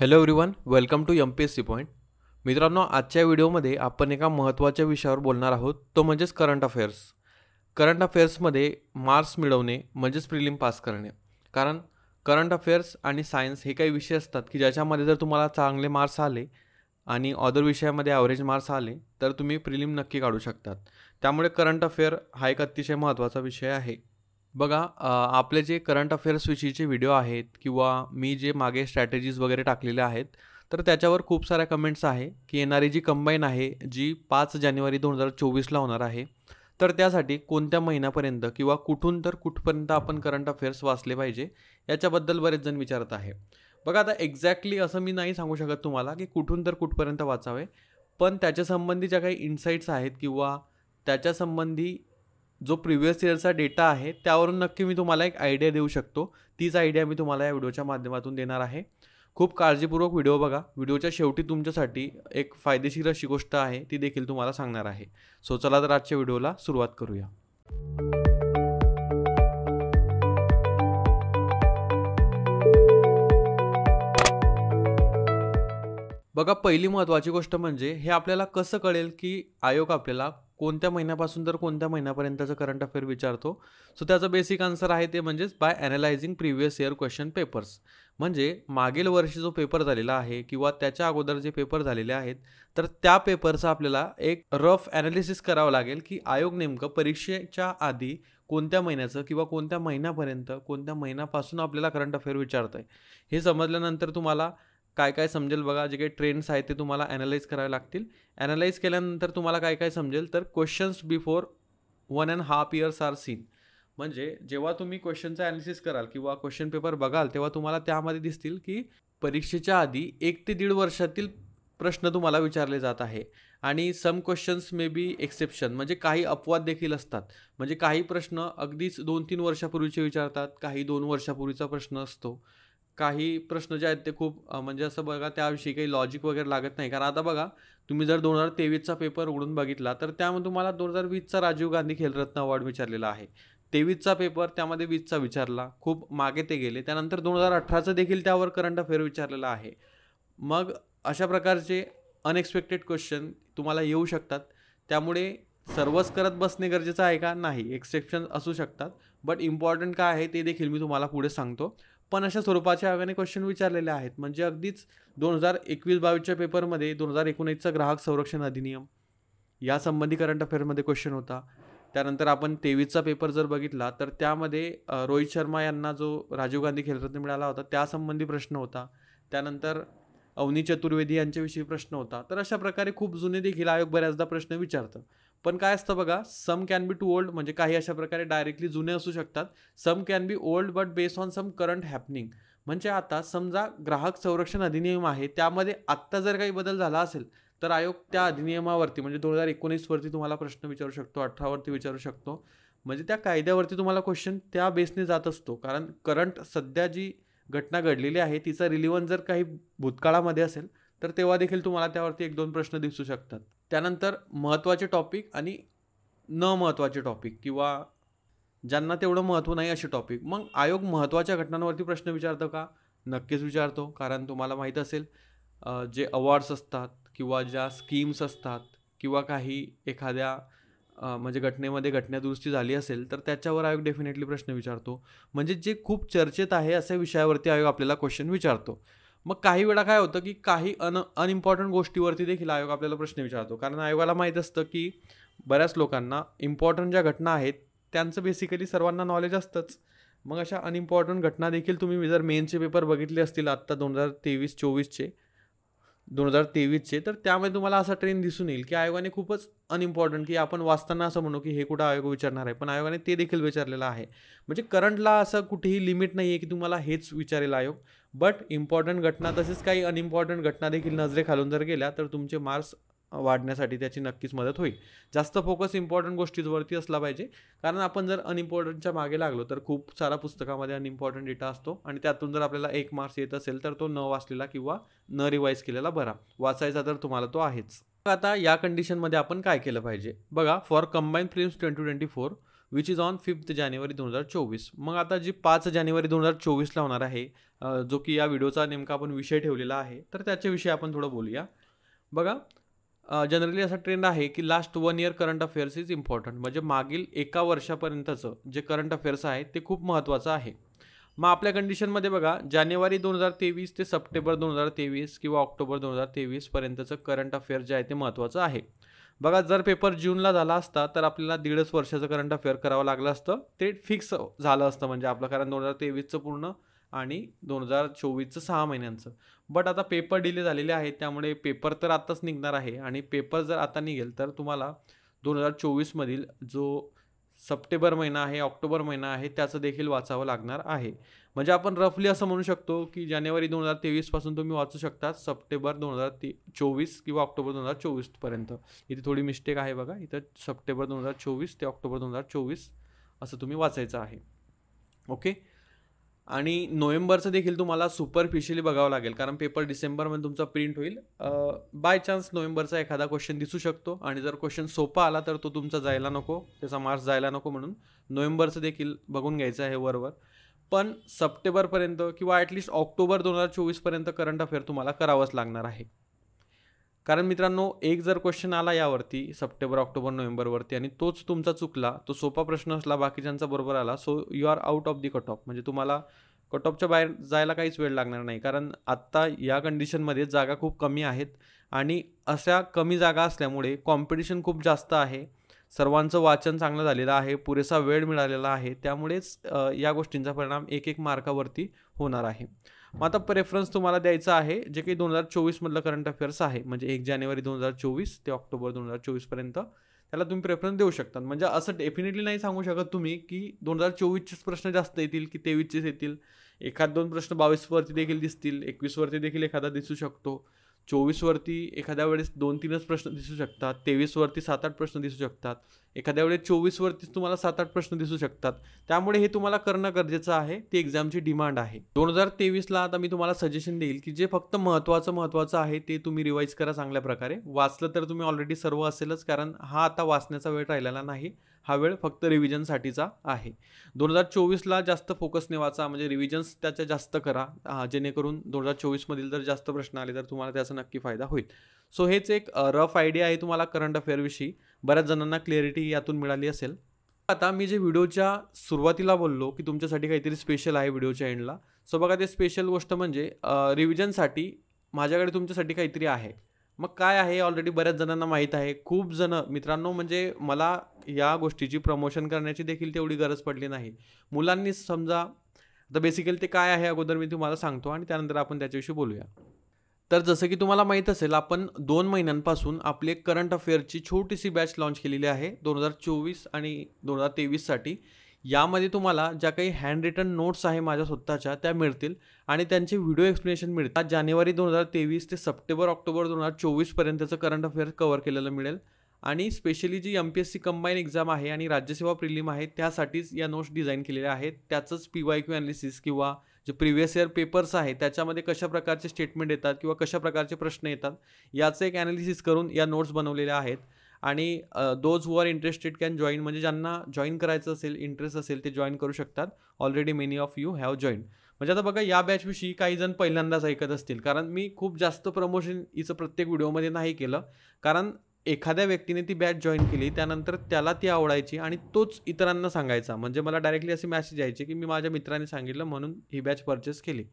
hello everyone welcome to M P S C point मित्रांनो आजच्या व्हिडिओमध्ये आपण एका महत्त्वाच्या विषयावर बोलणार आहोत तो म्हणजेच करंट अफेअर्स करंट अफेअर्समध्ये मार्क्स मिळवणे म्हणजेच प्रिलिम पास करणे कारण करंट अफेअर्स आणि सायन्स हे काही विषय असतात की ज्याच्यामध्ये जर तुम्हाला चांगले मार्क्स आले आणि अदर विषयामध्ये ॲव्हरेज मार्क्स आले तर तुम्ही प्रिलिम नक्की काढू शकतात त्यामुळे करंट अफेअर हा एक अतिशय महत्त्वाचा विषय आहे बघा आपले जे करंट अफेअर्सविषयीचे व्हिडिओ आहेत किंवा मी जे मागे स्ट्रॅटेजीज वगैरे टाकलेले आहेत तर त्याच्यावर खूप साऱ्या कमेंट्स आहे की येणारी जी कंबाईन आहे जी पाच जानेवारी दोन हजार चोवीसला होणार आहे तर त्यासाठी कोणत्या महिन्यापर्यंत किंवा कुठून तर कुठपर्यंत आपण करंट अफेअर्स वाचले पाहिजे याच्याबद्दल बरेच जण विचारत आहे बघा आता एक्झॅक्टली असं मी नाही सांगू शकत तुम्हाला की कुठून तर कुठपर्यंत वाचावे पण त्याच्यासंबंधी ज्या काही इन्साईट्स आहेत किंवा त्याच्यासंबंधी जो प्रिव्हियस इयरचा डेटा आहे त्यावरून नक्की मी तुम्हाला एक आयडिया देऊ शकतो तीच आयडिया मी तुम्हाला या व्हिडिओच्या माध्यमातून देणार आहे खूप काळजीपूर्वक व्हिडिओ बघा व्हिडिओच्या शेवटी तुमच्यासाठी एक फायदेशीर अशी गोष्ट आहे ती देखील तुम्हाला सांगणार आहे सो चला तर आजच्या व्हिडिओला सुरुवात करूया बघा पहिली महत्त्वाची गोष्ट म्हणजे हे आपल्याला कसं कळेल की आयोग आपल्याला कोणत्या महिन्यापासून तर कोणत्या महिन्यापर्यंतचं करंट अफेअर विचारतो सो त्याचं बेसिक आन्सर आहे ते म्हणजेच by analysing previous year question papers म्हणजे मागील वर्षी जो पेपर झालेला आहे किंवा त्याच्या अगोदर जे पेपर झालेले आहेत तर त्या पेपरचं आपल्याला एक रफ ॲनालिसिस करावं लागेल की आयोग नेमकं परीक्षेच्या आधी कोणत्या महिन्याचं किंवा कोणत्या महिन्यापर्यंत कोणत्या महिन्यापासून आपल्याला करंट अफेअर विचारतं आहे हे समजल्यानंतर तुम्हाला काय काय समजेल बघा जे काही ट्रेंड्स आहेत ते तुम्हाला ॲनालाइज करावे लागतील ॲनालाइज केल्यानंतर तुम्हाला काय काय समजेल तर questions before one and half years are seen म्हणजे जेव्हा तुम्ही क्वेश्चनचं ॲनालिसिस कराल किंवा क्वेश्चन पेपर बघाल तेव्हा तुम्हाला त्यामध्ये दिसतील की परीक्षेच्या आधी एक ते दीड वर्षातील प्रश्न तुम्हाला विचारले जात आहे आणि some questions may be exception म्हणजे काही अपवाद देखील असतात म्हणजे काही प्रश्न अगदीच दोन तीन वर्षापूर्वीचे विचारतात काही दोन वर्षापूर्वीचा प्रश्न असतो काही प्रश्न जे आहेत ते खूप म्हणजे असं बघा त्याविषयी काही लॉजिक वगैरे लागत नाही कारण आता बघा तुम्ही जर दोन हजार तेवीसचा पेपर उघडून बघितला तर त्यामध्ये तुम्हाला दोन हजार वीसचा राजीव गांधी खेलरत्न अवॉर्ड विचारलेला आहे तेवीसचा पेपर त्यामध्ये वीसचा विचारला खूप मागे ते गेले त्यानंतर दोन हजार अठराचं देखील त्यावर करंट अफेअर विचारलेला आहे मग अशा प्रकारचे अनएक्सपेक्टेड क्वेश्चन तुम्हाला येऊ शकतात त्यामुळे सर्वच करत बसणे गरजेचं आहे का नाही एक्सेप्शन असू शकतात बट इम्पॉर्टंट काय आहे ते देखील मी तुम्हाला पुढे सांगतो पण अशा स्वरूपाचे आव्याने क्वेश्चन विचारलेले आहेत म्हणजे अगदीच दोन हजार एकवीस बावीसच्या पेपरमध्ये दोन हजार एकोणीसचा ग्राहक संरक्षण अधिनियम या संबंधी करंट अफेअरमध्ये क्वेश्चन होता त्यानंतर आपण तेवीसचा पेपर जर बघितला तर त्यामध्ये रोहित शर्मा यांना जो राजीव गांधी खेलरत्न मिळाला होता त्यासंबंधी प्रश्न होता त्यानंतर अवनी चतुर्वेदी यांच्याविषयी प्रश्न होता तर अशा प्रकारे खूप जुने देखील आयोग बऱ्याचदा प्रश्न विचारतं पण काय असतं बघा some can be too old म्हणजे काही अशा प्रकारे डायरेक्टली जुने असू शकतात some can be old but based on some current happening म्हणजे आता समजा ग्राहक संरक्षण अधिनियम आहे त्यामध्ये आत्ता जर काही बदल झाला असेल तर आयोग त्या अधिनियमावरती म्हणजे दोन हजार एकोणीसवरती तुम्हाला प्रश्न विचारू शकतो अठरावरती विचारू शकतो म्हणजे त्या कायद्यावरती तुम्हाला क्वेश्चन त्या बेसने जात असतो कारण करंट सध्या जी घटना घडलेली आहे तिचा रिलिव्हन जर काही भूतकाळामध्ये असेल तर तेव्हा देखील तुम्हाला त्यावरती एक दोन प्रश्न दिसू शकतात त्यानंतर महत्त्वाचे टॉपिक आणि न महत्त्वाचे टॉपिक किंवा ज्यांना तेवढं महत्त्व नाही असे टॉपिक मग आयोग महत्त्वाच्या घटनांवरती प्रश्न विचारतो का नक्कीच विचारतो कारण तुम्हाला माहीत असेल जे अवॉर्ड्स असतात किंवा ज्या स्कीम्स असतात किंवा काही एखाद्या म्हणजे घटनेमध्ये घटनादुरुस्ती झाली असेल तर त्याच्यावर आयोग डेफिनेटली प्रश्न विचारतो म्हणजे जे खूप चर्चेत आहे अशा विषयावरती आयोग आपल्याला क्वेश्चन विचारतो मग काही वेळा काय होतं की काही अन अनइम्पॉर्टंट गोष्टीवरती देखील आयोग आपल्याला प्रश्न विचारतो कारण आयोगाला माहीत असतं की बऱ्याच लोकांना इम्पॉर्टंट ज्या घटना आहेत त्यांचं बेसिकली सर्वांना नॉलेज असतंच मग अशा अनइम्पॉर्टंट घटना देखील तुम्ही जर मेनचे पेपर बघितले असतील आत्ता दोन हजार तेवीस चोवीसचे दोन हजार तेवीसचे तर त्यामध्ये तुम्हाला असा ट्रेंड दिसून येईल की आयोगाने खूपच अनइम्पॉर्टंट की आपण वाचताना असं म्हणू की हे कुठं आयोग विचारणार आहे पण आयोगाने ते देखील विचारलेलं आहे म्हणजे करंटला असं कुठेही लिमिट नाही आहे की तुम्हाला हेच विचारेल आयोग बट इम्पॉर्टंट घटना तसेच काही अनइम्पॉर्टंट घटना देखील नजरेखालून जर गेल्या तर तुमचे मार्क्स वाढण्यासाठी त्याची नक्कीच मदत होईल जास्त फोकस इम्पॉर्टंट गोष्टीवरती असला पाहिजे कारण आपण जर अनइम्पॉर्टंटच्या मागे लागलो तर खूप सारा पुस्तकामध्ये अनइम्पॉर्टंट डेटा असतो आणि त्यातून जर आपल्याला एक मार्क्स येत असेल तर तो न वाचलेला किंवा न रिवाईज केलेला बरा वाचायचा तर तुम्हाला तो आहेच आता या कंडिशनमध्ये आपण काय केलं पाहिजे बघा for combine films twenty twenty four which is on fifth जानेवारी दोन हजार चोवीस मग आता जी पाच जानेवारी दोन हजार चोवीसला होणार आहे जो की या व्हिडिओचा नेमका आपण विषय ठेवलेला आहे तर त्याच्याविषयी आपण थोडं बोलूया बघा जनरली असा ट्रेंड आहे की last one year current affairs is important म्हणजे मागील एका वर्षापर्यंतचं जे करंट अफेअर्स आहे ते खूप महत्त्वाचं आहे मग आपल्या कंडिशनमध्ये बघा जानेवारी दोन हजार तेवीस ते सप्टेंबर दोन हजार तेवीस किंवा ऑक्टोबर दोन हजार तेवीसपर्यंतचं करंट अफेअर जे आहे ते महत्त्वाचं आहे बघा जर पेपर जूनला झाला असता तर आपल्याला दीडच वर्षाचं करंट अफेअर करावं लागलं असतं ते फिक्स झालं असतं म्हणजे आपलं कारण दोन हजार तेवीसचं पूर्ण आणि दोन हजार चोवीसचं सहा महिन्यांचं बट आता पेपर डिले झालेले आहेत त्यामुळे पेपर तर आत्ताच निघणार आहे आणि पेपर जर आता निघेल तर तुम्हाला दोन हजार चोवीसमधील जो सप्टेंबर महिना आहे ऑक्टोबर महिना आहे त्याचं देखील वाचावं लागणार आहे म्हणजे आपण रफली असं म्हणू शकतो की जानेवारी दोन हजार तेवीसपासून तुम्ही वाचू शकता सप्टेंबर दोन हजार ते चोवीस किंवा ऑक्टोबर दोन हजार चोवीसपर्यंत इथे थोडी मिस्टेक आहे बघा इथं सप्टेंबर दोन हजार चोवीस ते ऑक्टोबर दोन हजार चोवीस असं तुम्ही वाचायचं आहे ओके आणि नोव्हेंबरचं देखील तुम्हाला सुपरफिशियली बघावं लागेल कारण पेपर डिसेंबरमध्ये तुमचा प्रिंट होईल बाय चान्स नोव्हेंबरचा एखादा क्वेश्चन दिसू शकतो आणि जर क्वेश्चन सोपा आला तर तो तुमचा जायला नको त्याचा मार्क्स जायला नको म्हणून नोव्हेंबरचं देखील बघून घ्यायचं आहे वरवर पण सप्टेंबरपर्यंत किंवा ॲटलिस्ट ऑक्टोबर दोन हजार चोवीसपर्यंत करंट अफेअर तुम्हाला करावंच लागणार आहे कारण मित्रांनो एक जर क्वेश्चन आला यावरती सप्टेंबर ऑक्टोबर नोव्हेंबरवरती आणि तोच तुमचा चुकला तो सोपा प्रश्न असला बाकीच्यांचा बरोबर आला so you are out of the cut off म्हणजे तुम्हाला कट ऑफच्या बाहेर जायला काहीच वेळ लागणार नाही कारण आत्ता या कंडिशनमध्ये जागा खूप कमी आहेत आणि अशा कमी जागा असल्यामुळे कॉम्पिटिशन खूप जास्त आहे सर्वांचं वाचन चांगलं झालेलं आहे पुरेसा वेळ मिळालेला आहे त्यामुळेच या गोष्टींचा परिणाम एक एक मार्कावरती होणार आहे मग आता प्रेफरन्स तुम्हाला द्यायचा आहे जे काही दोन हजार चोवीसमधलं करंट अफेअर्स आहे म्हणजे एक जानेवारी दोन हजार चोवीस ते ऑक्टोबर दोन हजार चोवीसपर्यंत त्याला तुम्ही प्रेफरन्स देऊ शकता म्हणजे असं डेफिनेटली नाही सांगू शकत तुम्ही की दोन हजार चोवीसचेच प्रश्न जास्त येतील की तेवीसचेच येतील एखाद दोन प्रश्न बावीसवरती देखील दिसतील एकवीसवरती देखील एखादा दिसू शकतो चोवीसवरती एखाद्या वेळेस दोन तीनच प्रश्न दिसू शकतात तेवीसवरती सात आठ प्रश्न दिसू शकतात एखाद्या वेळेस चोवीसवरतीच तुम्हाला सात आठ प्रश्न दिसू शकतात त्यामुळे हे तुम्हाला करणं गरजेचं आहे ती एक्झामची डिमांड आहे दोन हजार तेवीसला आता मी तुम्हाला सजेशन देईल की जे फक्त महत्त्वाचं महत्त्वाचं आहे ते तुम्ही रिवाईज करा चांगल्या प्रकारे वाचलं तर तुम्ही ऑलरेडी सर्व असेलच कारण हा आता वाचण्याचा वेळ राहिलेला नाही हा वेळ फक्त रिव्हिजनसाठीचा आहे दोन हजार चोवीसला जास्त फोकसने वाचा म्हणजे रिव्हिजन्स त्याच्या जास्त करा जेणेकरून दोन हजार चोवीसमधील जर जास्त प्रश्न आले तर तुम्हाला त्याचा नक्की फायदा होईल सो हेच एक रफ आयडिया आहे तुम्हाला करंट अफेअरविषयी बऱ्याच जणांना क्लिअरिटी यातून मिळाली असेल आता मी जे व्हिडिओच्या सुरुवातीला बोललो की तुमच्यासाठी काहीतरी स्पेशल आहे व्हिडिओच्या एंडला सो बघा ते स्पेशल गोष्ट म्हणजे रिव्हिजनसाठी माझ्याकडे तुमच्यासाठी काहीतरी आहे मग काय आहे ऑलरेडी बऱ्याच जणांना माहीत आहे खूप जणं मित्रांनो म्हणजे मला या गोष्टीची प्रमोशन करण्याची देखील तेवढी गरज पडली नाही मुलांनी समजा आता बेसिकली ते काय आहे अगोदर मी तुम्हाला सांगतो आणि त्यानंतर आपण त्याच्याविषयी बोलूया तर जसं की तुम्हाला माहीत असेल आपण दोन महिन्यांपासून आपले करंट अफेअरची छोटीशी बॅच लाँच केलेली आहे दोन हजार चोवीस आणि दोन हजार तेवीससाठी यामध्ये तुम्हाला ज्या काही हँड रिटन नोट्स आहे माझ्या स्वतःच्या त्या मिळतील आणि त्यांचे व्हिडिओ एक्सप्लेनेशन मिळतात जानेवारी दोन हजार तेवीस ते सप्टेंबर ऑक्टोबर दोन हजार चोवीसपर्यंतचं करंट अफेअर कव्हर केलेलं मिळेल आणि स्पेशली जी M P S C combine exam आहे आणि राज्यसेवा प्रिलिम आहे त्यासाठीच या नोट्स डिझाईन केलेल्या आहेत त्याचंच पी वाय क्यू ॲनालिसिस किंवा जे प्रिव्हियस इयर पेपर्स आहेत त्याच्यामध्ये कशा प्रकारचे स्टेटमेंट येतात किंवा कशा प्रकारचे प्रश्न येतात याचं एक ॲनालिसिस करून या नोट्स बनवलेल्या आहेत आणि those who are interested can join म्हणजे ज्यांना जॉईन करायचं असेल इंटरेस्ट असेल ते जॉईन करू शकतात already many of you have join म्हणजे आता बघा या बॅचविषयी काही जण पहिल्यांदाच ऐकत असतील कारण मी खूप जास्त प्रमोशन इचं प्रत्येक व्हिडिओमध्ये नाही केलं कारण एखाद्या व्यक्तीने ती बॅच जॉईन केली त्यानंतर त्याला ती आवडायची आणि तोच इतरांना सांगायचा म्हणजे मला डायरेक्टली असे मॅसेज यायचे की मी माझ्या मित्राने सांगितलं म्हणून ही बॅच परचेस केली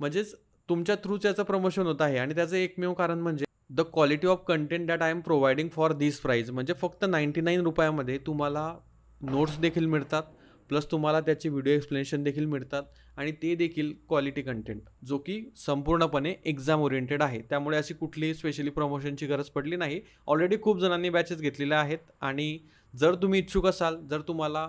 म्हणजेच तुमच्या थ्रूच याचं प्रमोशन होत आहे आणि त्याचं एकमेव कारण म्हणजे the quality of content that I am providing for this price म्हणजे फक्त नाईन्टी नाईन रुपयामध्ये तुम्हाला नोट्स देखील मिळतात प्लस तुम्हाला त्याचे व्हिडिओ एक्सप्लेनेशन देखील मिळतात आणि ते देखील क्वालिटी कंटेंट जो की संपूर्णपणे एक्झाम ओरिएंटेड आहे त्यामुळे अशी कुठलीही स्पेशली प्रमोशनची गरज पडली नाही ऑलरेडी खूप जणांनी बॅचेस घेतलेल्या आहेत आणि जर तुम्ही इच्छुक असाल जर तुम्हाला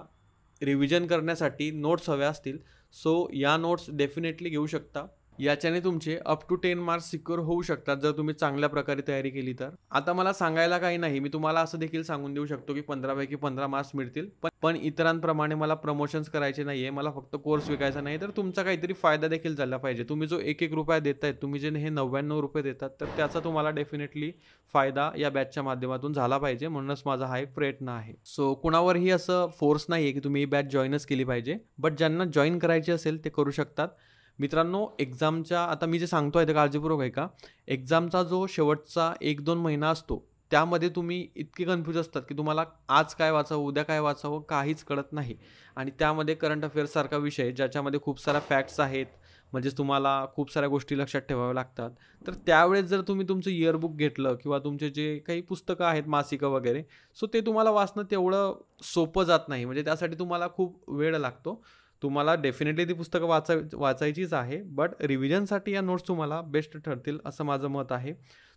रिव्हिजन करण्यासाठी नोट्स हव्या असतील सो या नोट्स डेफिनेटली घेऊ शकता याच्याने तुमचे up to ten marks secure होऊ शकतात जर तुम्ही चांगल्या प्रकारे तयारी केली तर आता मला सांगायला काही नाही मी तुम्हाला असं देखील सांगून देऊ शकतो की पंधरापैकी पंधरा मार्क्स मिळतील पण पण इतरांप्रमाणे मला प्रमोशन्स करायचे नाही आहे मला फक्त कोर्स विकायचा नाही तर तुमचा काहीतरी फायदा देखील झाला पाहिजे तुम्ही जो एक एक रुपया देतायत तुम्ही जे हे नव्याण्णव रुपये देतात तर त्याचा तुम्हाला डेफिनेटली फायदा या बॅचच्या माध्यमातून झाला पाहिजे म्हणूनच माझा हा एक प्रयत्न आहे सो कुणावरही असं फोर्स नाही आहे की तुम्ही ही बॅच जॉईनच केली पाहिजे बट ज्यांना जॉईन करायची असेल ते करू शकतात मित्रांनो एक्झामच्या आता मी जे सांगतो आहे ते काळजीपूर्वक आहे का एक्झामचा जो शेवटचा एक दोन महिना असतो त्यामध्ये तुम्ही इतके कन्फ्यूज असतात की तुम्हाला आज काय वाचावं उद्या काय वाचावं काहीच कळत नाही आणि त्यामध्ये करंट अफेअर्ससारखा विषय ज्याच्यामध्ये खूप साऱ्या फॅक्ट्स आहेत म्हणजेच तुम्हाला खूप साऱ्या गोष्टी लक्षात ठेवाव्या लागतात तर त्यावेळेस जर तुम्ही तुमचं इयरबुक घेतलं किंवा तुमचे जे काही पुस्तकं आहेत मासिकं वगैरे सो ते तुम्हाला वाचणं तेवढं सोपं जात नाही म्हणजे त्यासाठी तुम्हाला खूप वेळ लागतो तुम्हाला डेफिनेटली ती पुस्तकं वाचाय वाचायचीच आहे बट रिव्हिजनसाठी या नोट्स तुम्हाला बेस्ट ठरतील असं माझं मत आहे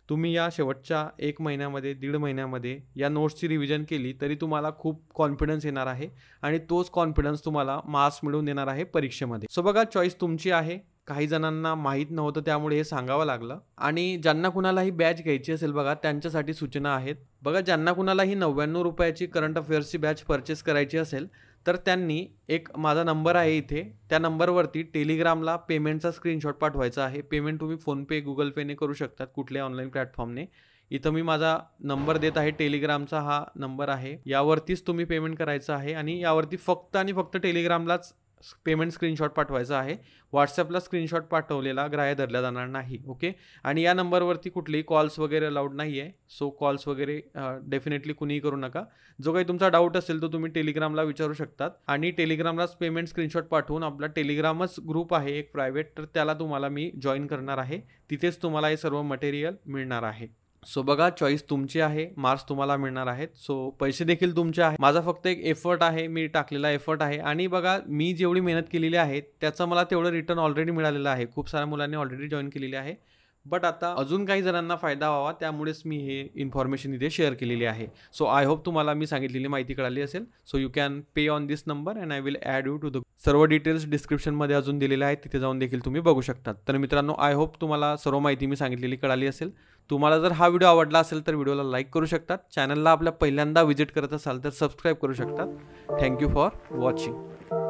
तुम्ही या शेवटच्या एक महिन्यामध्ये दीड महिन्यामध्ये या नोट्सची रिव्हिजन केली तरी तुम्हाला खूप कॉन्फिडन्स येणार आहे आणि तोच कॉन्फिडन्स तुम्हाला मार्क्स मिळवून देणार आहे परीक्षेमध्ये सो बघा चॉईस तुमची आहे काही जणांना माहीत नव्हतं त्यामुळे हे सांगावं लागलं आणि ज्यांना कुणालाही बॅच घ्यायची असेल बघा त्यांच्यासाठी सूचना आहेत बघा ज्यांना कुणालाही नव्याण्णव रुपयाची करंट अफेअर्सची बॅच परचेस करायची असेल तर त्यांनी एक माझा नंबर आहे इथे त्या नंबरवरती टेलिग्रामला पेमेंटचा स्क्रीनशॉट पाठवायचा आहे पेमेंट तुम्ही फोनपे गुगल पेने करू शकतात कुठल्या ऑनलाईन प्लॅटफॉर्मने इथं मी माझा नंबर देत आहे टेलिग्रामचा हा नंबर आहे यावरतीच तुम्ही पेमेंट करायचं आहे आणि यावरती फक्त आणि फक्त टेलिग्रामलाच पेमेंट स्क्रीनशॉट पाठवायचा आहे व्हॉट्सअपला स्क्रीनशॉट पाठवलेला ग्राह्य धरला जाणार नाही ओके आणि या नंबरवरती कुठलेही कॉल्स वगैरे अलाउड नाही आहे सो कॉल्स वगैरे डेफिनेटली कुणीही करू नका जो काही तुमचा डाऊट असेल तो तुम्ही टेलिग्रामला विचारू शकतात आणि टेलिग्रामलाच पेमेंट स्क्रीनशॉट पाठवून आपला टेलिग्रामच ग्रुप आहे एक प्रायव्हेट तर त्याला तुम्हाला मी जॉईन करणार आहे तिथेच तुम्हाला हे सर्व मटेरियल मिळणार आहे सो बघा चॉईस तुमची आहे मार्क्स तुम्हाला मिळणार आहेत सो पैसे देखील तुमचे आहे माझा फक्त एक एफर्ट आहे मी टाकलेला एफर्ट आहे आणि बघा मी जेवढी मेहनत केलेली आहे त्याचं मला तेवढं रिटर्न ऑलरेडी मिळालेलं आहे खूप साऱ्या मुलांनी ऑलरेडी जॉईन केलेली आहे बट आता अजून काही जणांना फायदा व्हावा त्यामुळेच मी हे इन्फॉर्मेशन इथे शेअर केलेली आहे सो आय होप तुम्हाला मी सांगितलेली माहिती कळाली असेल so you can pay on this number and I will add you to the सर्व डिटेल्स डिस्क्रिप्शनमध्ये अजून दिलेले आहेत तिथे जाऊन देखील तुम्ही बघू शकता तर मित्रांनो आय होप तुम्हाला सर्व माहिती मी सांगितलेली कळाली असेल तुम्हाला जर हा व्हिडिओ आवडला असेल तर व्हिडिओला लाईक करू शकतात चॅनलला आपल्या पहिल्यांदा व्हिजिट करत असाल तर सबस्क्राईब करू शकतात थँक्यू फॉर वॉचिंग